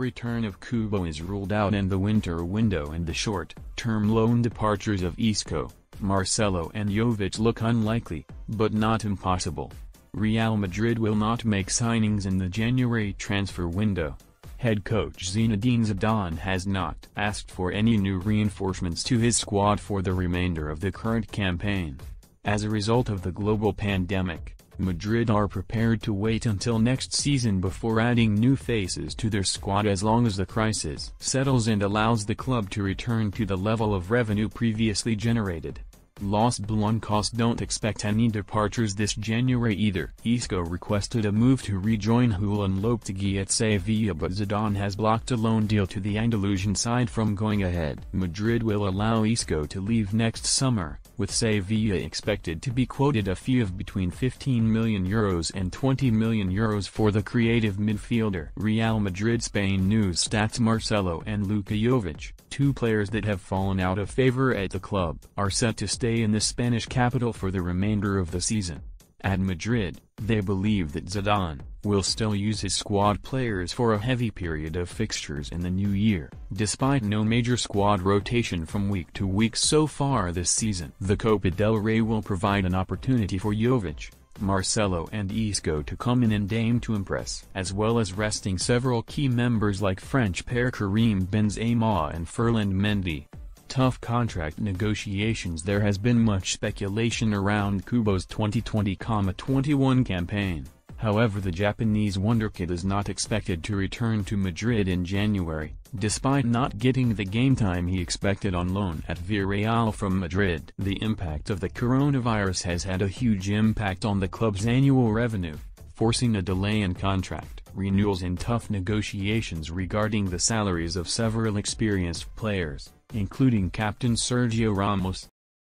return of Kubo is ruled out in the winter window and the short-term loan departures of Isco, Marcelo and Jovic look unlikely, but not impossible. Real Madrid will not make signings in the January transfer window. Head coach Zinedine Zidane has not asked for any new reinforcements to his squad for the remainder of the current campaign. As a result of the global pandemic, Madrid are prepared to wait until next season before adding new faces to their squad as long as the crisis settles and allows the club to return to the level of revenue previously generated. Los Blancos don't expect any departures this January either. Isco requested a move to rejoin Juan Lopetegui at Sevilla but Zidane has blocked a loan deal to the Andalusian side from going ahead. Madrid will allow Isco to leave next summer, with Sevilla expected to be quoted a fee of between 15 million euros and 20 million euros for the creative midfielder. Real Madrid Spain news stats Marcelo and Luka Jovic, two players that have fallen out of favor at the club, are set to stay stay in the Spanish capital for the remainder of the season. At Madrid, they believe that Zidane will still use his squad players for a heavy period of fixtures in the new year, despite no major squad rotation from week to week so far this season. The Copa del Rey will provide an opportunity for Jovic, Marcelo and Isco to come in and aim to impress, as well as resting several key members like French pair Karim Benzema and Ferland Mendy tough contract negotiations there has been much speculation around Kubo's 2020-21 campaign, however the Japanese wonderkid is not expected to return to Madrid in January, despite not getting the game time he expected on loan at Villarreal from Madrid. The impact of the coronavirus has had a huge impact on the club's annual revenue, forcing a delay in contract renewals and tough negotiations regarding the salaries of several experienced players including captain Sergio Ramos,